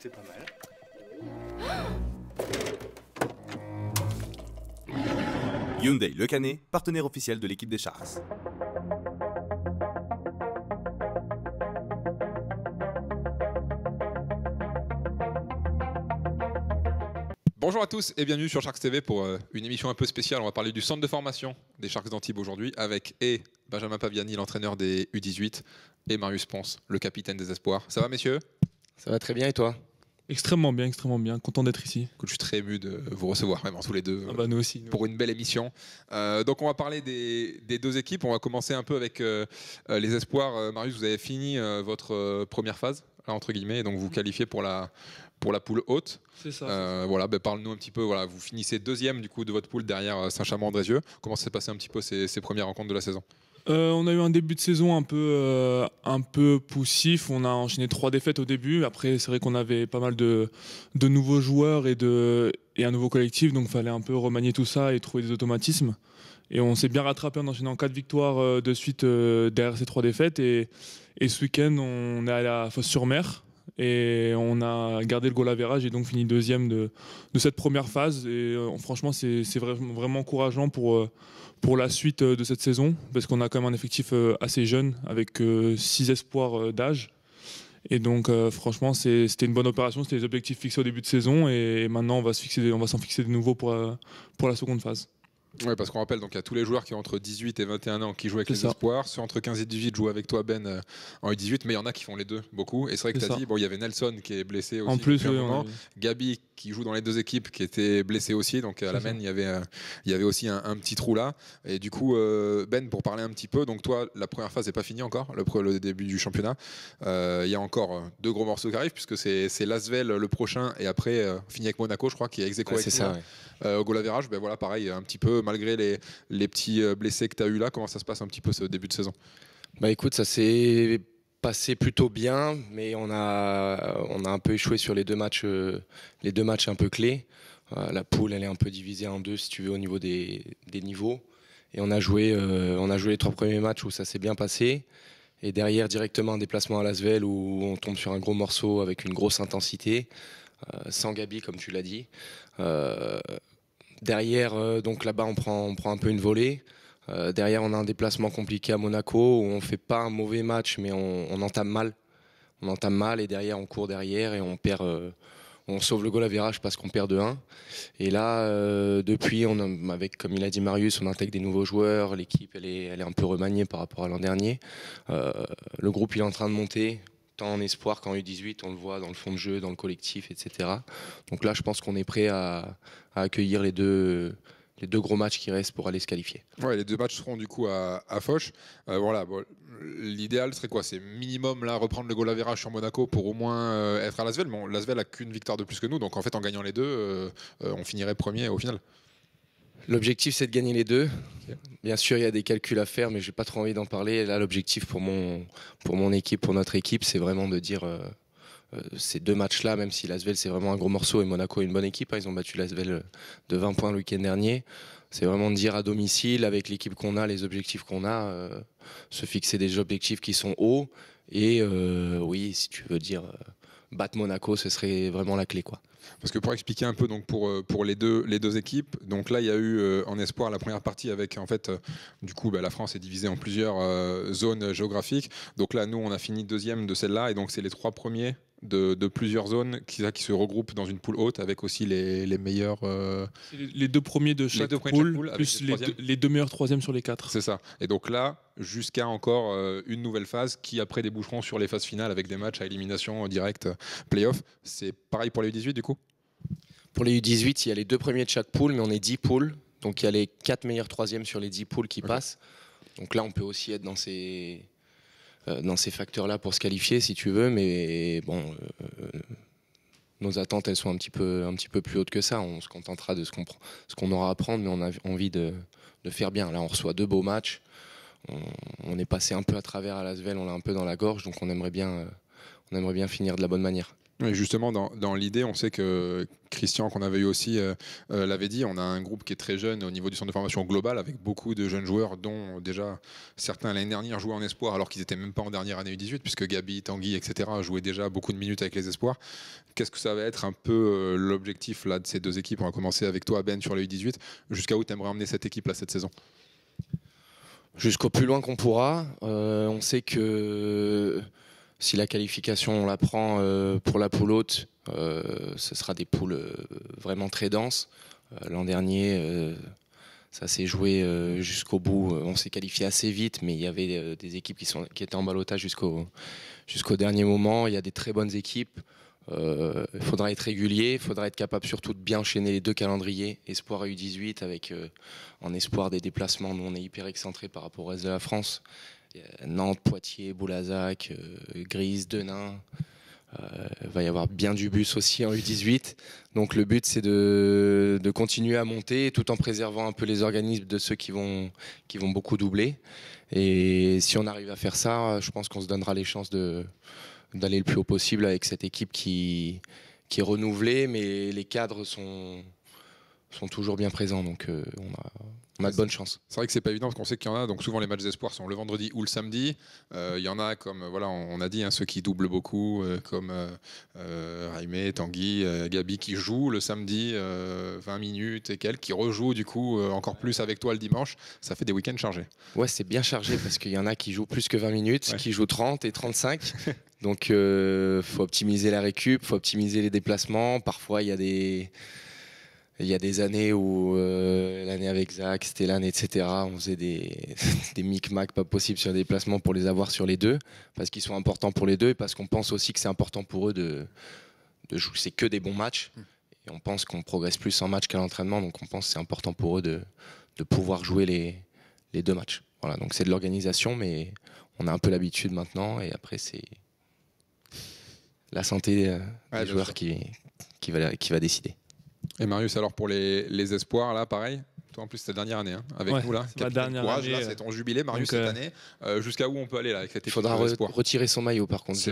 C'est pas mal. Hyundai Le Canet, partenaire officiel de l'équipe des Sharks. Bonjour à tous et bienvenue sur Sharks TV pour euh, une émission un peu spéciale. On va parler du centre de formation des Sharks d'Antibes aujourd'hui avec et Benjamin Paviani, l'entraîneur des U18, et Marius Ponce, le capitaine des Espoirs. Ça va messieurs Ça va très bien et toi Extrêmement bien, extrêmement bien. Content d'être ici. je suis très ému de vous recevoir, même tous les deux. Ah bah, nous aussi. Pour une belle émission. Euh, donc, on va parler des, deux équipes. On va commencer un peu avec euh, euh, les espoirs. Marius, vous avez fini votre première phase, entre guillemets, et donc vous qualifiez pour la, pour la poule haute. C'est ça. voilà, ben, parle-nous un petit peu. Voilà, vous finissez deuxième du coup de votre poule derrière Saint-Chamond-Andrézieux. Comment s'est passé un petit peu ces, ces, premières rencontres de la saison euh, on a eu un début de saison un peu, euh, un peu poussif. On a enchaîné trois défaites au début. Après, c'est vrai qu'on avait pas mal de, nouveaux joueurs et, de, et un nouveau collectif. Donc, il fallait un peu remanier tout ça et trouver des automatismes. Et on s'est bien rattrapé en enchaînant quatre victoires euh, de suite derrière ces trois défaites. Et, ce week-end, on est à la Fosse-sur-Mer et on a gardé le goal verrage et donc fini deuxième de, cette première phase. Et euh, franchement, c'est vraiment, encourageant pour, euh, pour la suite euh, de cette saison, parce qu'on a quand même un effectif assez jeune, avec six espoirs d'âge. Et donc, franchement, c'était une bonne opération. C'était les objectifs fixés au début de saison. Et maintenant, on va s'en fixer, on va fixer de nouveau pour, pour la seconde phase. Oui, parce qu'on rappelle, donc il y a tous les joueurs qui ont entre 18 et 21 ans qui jouent avec les espoirs. Ceux entre 15 et 18 jouent avec toi, Ben, euh, en U18, mais il y en a qui font les deux, beaucoup. Et c'est vrai que tu as dit, bon, il y avait Nelson qui est blessé aussi. En plus, Gabi qui joue dans les deux équipes qui était blessé aussi. Donc à la main, il y avait, euh, il y avait aussi un, petit trou là. Et du coup, euh, Ben, pour parler un petit peu, donc toi, la première phase n'est pas finie encore, le, début du championnat. Il y a encore deux gros morceaux qui arrivent, puisque c'est Lasvel le prochain, et après, on avec Monaco, je crois, qui est ex ouais, C'est ça. Ouais. au ben voilà, pareil, un petit peu malgré les, petits euh, blessés que tu as eu là Comment ça se passe un petit peu ce début de saison Bah écoute, ça s'est passé plutôt bien, mais on a, on a un peu échoué sur les deux matchs, euh, les deux matchs un peu clés. Euh, la poule, elle est un peu divisée en deux, si tu veux, au niveau des, des niveaux. Et on a, joué, on a joué les trois premiers matchs où ça s'est bien passé. Et derrière, directement, un déplacement à Lasvel où on tombe sur un gros morceau avec une grosse intensité, sans Gabi, comme tu l'as dit. Derrière, euh, donc là-bas, on prend, on prend un peu une volée. Euh, derrière, on a un déplacement compliqué à Monaco où on fait pas un mauvais match, mais on, entame mal. On entame mal et derrière, on court derrière et on perd. Euh, on sauve le goal à virage parce qu'on perd de 1. Et là, depuis, on, avec, comme il a dit Marius, on intègre des nouveaux joueurs. L'équipe, elle est, elle est un peu remaniée par rapport à l'an dernier. le groupe, il est en train de monter tant en espoir qu'en U18, on le voit dans le fond de jeu, dans le collectif, etc. Donc là, je pense qu'on est prêt à, accueillir les deux, les deux gros matchs qui restent pour aller se qualifier. les deux matchs seront du coup à, Foch. Euh, voilà, l'idéal serait quoi C'est minimum là reprendre le goal à sur Monaco pour au moins euh, être à Lasvel. Mais Lasvel a qu'une victoire de plus que nous, donc en fait en gagnant les deux, euh, on finirait premier au final. L'objectif, c'est de gagner les deux. Bien sûr, il y a des calculs à faire, mais je n'ai pas trop envie d'en parler. là, l'objectif pour mon, pour mon équipe, pour notre équipe, c'est vraiment de dire euh, euh, ces deux matchs-là, même si Lasvel c'est vraiment un gros morceau et Monaco est une bonne équipe, hein. ils ont battu Lasvel euh, de 20 points le week-end dernier. C'est vraiment de dire à domicile, avec l'équipe qu'on a, les objectifs qu'on a, se fixer des objectifs qui sont hauts. Et oui, si tu veux dire bat Monaco, ce serait vraiment la clé. Quoi. Parce que pour expliquer un peu donc pour, euh, pour les, deux, les deux équipes, donc là il y a eu euh, en espoir la première partie avec en fait euh, du coup bah, la France est divisée en plusieurs zones géographiques. Donc là nous on a fini deuxième de celle-là et donc c'est les trois premiers de, plusieurs zones qui, qui, se regroupent dans une poule haute avec aussi les, les meilleurs. Euh, les deux premiers de chaque, poule, plus les, les, deux, meilleurs troisièmes sur les quatre. C'est ça. Et donc là, jusqu'à encore euh, une nouvelle phase qui après déboucheront sur les phases finales avec des matchs à élimination directe, playoff. C'est pareil pour les U18 du coup Pour les U18, il y a les deux premiers de chaque poule, mais on est 10 poules. Donc il y a les quatre meilleurs troisièmes sur les 10 poules qui passent. Donc là, on peut aussi être dans ces euh, dans ces facteurs-là pour se qualifier, si tu veux. Mais bon, euh, nos attentes, elles sont un petit peu, un petit peu plus hautes que ça. On se contentera de ce qu'on aura à prendre, mais on a envie de, faire bien. Là, on reçoit deux beaux matchs. On, est passé un peu à travers à la Lasvel, on l'a un peu dans la gorge, donc on aimerait bien euh, finir de la bonne manière justement, dans, l'idée, on sait que Christian, qu'on avait eu aussi, euh, euh, l'avait dit, on a un groupe qui est très jeune au niveau du centre de formation global, avec beaucoup de jeunes joueurs, dont déjà certains l'année dernière jouaient en espoir, alors qu'ils n'étaient même pas en dernière année U18, puisque Gabi, Tanguy, etc. jouaient déjà beaucoup de minutes avec les espoirs. Qu'est-ce que ça va être un peu euh, l'objectif là de ces deux équipes On va commencer avec toi, Ben, sur les U18. Jusqu'à où tu aimerais emmener cette équipe là cette saison Jusqu'au plus loin qu'on pourra. on sait que si la qualification, on la prend euh, pour la poule haute, euh, ce sera des poules euh, vraiment très denses. L'an dernier, ça s'est joué jusqu'au bout. On s'est qualifié assez vite, mais il y avait des équipes qui, étaient en balotage jusqu'au dernier moment. Il y a des très bonnes équipes. Il faudra être régulier, il faudra être capable surtout de bien enchaîner les deux calendriers, espoir à U18 avec en espoir des déplacements, nous on est hyper excentré par rapport au reste de la France Nantes, Poitiers, Boulazac, euh, Grise, Denain. Il euh, va y avoir bien du bus aussi en U18. Donc le but, c'est de, continuer à monter tout en préservant un peu les organismes de ceux qui vont, qui vont beaucoup doubler. Et si on arrive à faire ça, je pense qu'on se donnera les chances d'aller le plus haut possible avec cette équipe qui, est renouvelée, mais les cadres sont, sont toujours bien présents. Donc euh, on a on a de bonnes chances. C'est vrai que c'est pas évident parce qu'on sait qu'il y en a. Donc souvent les matchs d'espoir sont le vendredi ou le samedi. Euh, il y en a comme euh, voilà, on a dit hein, ceux qui doublent beaucoup, euh, comme euh, Raimé, Tanguy, Gabi qui jouent le samedi 20 minutes et quelques, qui rejouent du coup encore plus avec toi le dimanche. Ça fait des week-ends chargés. Ouais, c'est bien chargé parce qu'il y en a qui jouent plus que 20 minutes, qui jouent 30 et 35. Donc faut optimiser la récup, faut optimiser les déplacements. Parfois il y a des il y a des années où euh, l'année avec Zach, Stellan, etc., on faisait des, des micmacs pas possibles sur les déplacements pour les avoir sur les deux, parce qu'ils sont importants pour les deux et parce qu'on pense aussi que c'est important pour eux de, de jouer. C'est que des bons matchs. Mm. Et on pense qu'on progresse plus en match qu'à l'entraînement, donc on pense que c'est important pour eux de, pouvoir jouer les, les deux matchs. Voilà, donc c'est de l'organisation, mais on a un peu l'habitude maintenant, et après c'est la santé euh, des joueurs qui, qui, va, qui va décider. Et Marius, alors pour les, espoirs, là, pareil toi, en plus, c'est ta dernière année hein, avec nous là. dernière année, c'est ton jubilé, Marius, cette euh, année. Euh, jusqu'à où on peut aller là avec cette Il faudra retirer son maillot, par contre. Je,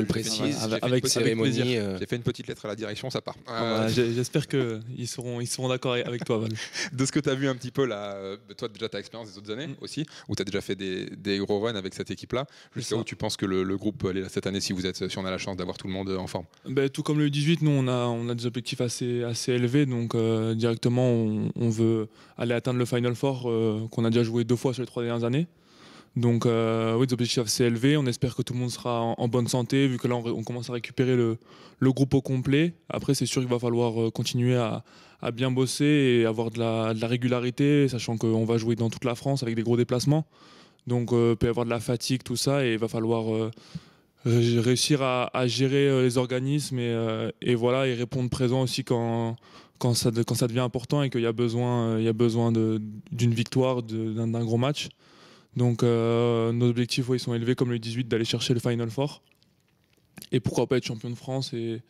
le précise. Avec, cérémonie. Euh. J'ai fait une petite lettre à la direction, ça part. Bah, j'espère qu'ils seront, ils seront d'accord avec toi, de ce que tu as vu un petit peu là, toi déjà ta expérience des autres années mm. aussi, où tu as déjà fait des, des, gros runs avec cette équipe-là. Jusqu'à où tu penses que le, groupe peut aller là cette année si vous êtes, si on a la chance d'avoir tout le monde en forme. Bah, tout comme le 18, nous on a, on a des objectifs assez, assez élevés, donc directement on, on veut euh, aller atteindre le Final Four euh, qu'on a déjà joué deux fois sur les trois dernières années. Donc euh, oui, des objectifs assez élevés. On espère que tout le monde sera en, bonne santé, vu que là, on, commence à récupérer le, le, groupe au complet. Après, c'est sûr qu'il va falloir continuer à, à, bien bosser et avoir de la, de la régularité, sachant qu'on va jouer dans toute la France avec des gros déplacements. Donc, peut y avoir de la fatigue, tout ça, et il va falloir réussir à, à, gérer les organismes et, et, voilà, et répondre présent aussi quand, quand ça, devient important et qu'il y a besoin, euh, il y a besoin d'une victoire, d'un gros match. Donc euh, nos objectifs, ils sont élevés comme le 18 d'aller chercher le Final Four. Et pourquoi pas être champion de France et,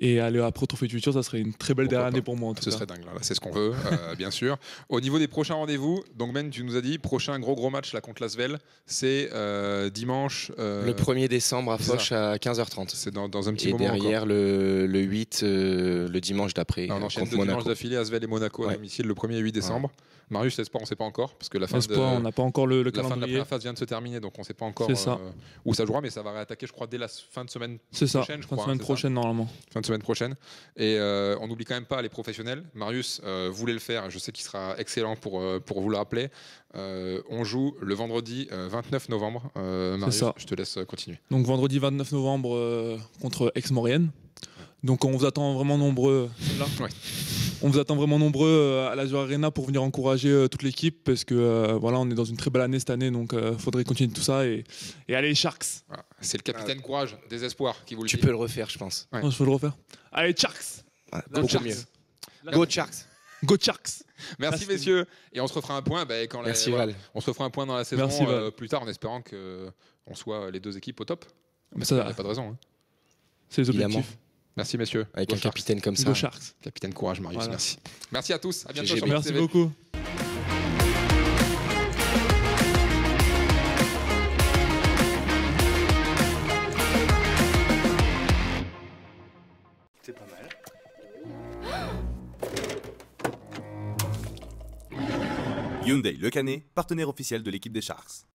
et aller à Pro futur futur ça serait une très belle dernière année pour moi. ce serait dingue, là, c'est ce qu'on veut, euh, bien sûr. Au niveau des prochains rendez-vous, donc Ben, tu nous as dit, prochain gros gros match là, contre Lasvel, c'est euh, dimanche. Euh, le 1er décembre à Foch à 15h30. C'est dans, un petit moment. Et derrière le, le, 8, le dimanche d'après. On enchaîne deux Monaco. dimanches d'affilée, Asvel et Monaco à domicile le 1er et 8 décembre. Marius, l'espoir, on ne sait pas encore, parce que la fin, de, on n'a pas encore le, la Fin de la première phase vient de se terminer, donc on ne sait pas encore euh, où ça jouera, mais ça va réattaquer, je crois, dès la fin de semaine prochaine. Ça. Je crois, fin de semaine hein, prochaine, normalement. Fin de semaine prochaine. Et euh, on n'oublie quand même pas les professionnels. Marius euh, voulait le faire, je sais qu'il sera excellent pour, pour vous le rappeler. on joue le vendredi 29 novembre. Marius, je te laisse continuer. Donc vendredi 29 novembre contre Aix-Maurienne. Donc on vous attend vraiment nombreux là. On vous attend vraiment nombreux euh, à l'Azur Arena pour venir encourager euh, toute l'équipe parce que euh, voilà, on est dans une très belle année cette année, donc il faudrait continuer tout ça et, allez, Sharks. C'est le capitaine ah. courage, désespoir qui vous le tu dit. Tu peux le refaire, je pense. je peux le refaire. Allez Sharks. Go Sharks. Go Sharks. Merci messieurs et on se refera un point bah, quand on se refera un point dans la saison plus tard en espérant que on soit les deux équipes au top. Mais bah, ça, il n'y a pas de raison. Hein. C'est les objectifs. Merci, messieurs. Avec un capitaine comme ça. Capitaine courage, Marius. Merci. Merci à tous. À bientôt. merci beaucoup. C'est pas mal. Hyundai Le Canet, partenaire officiel de l'équipe des Sharks.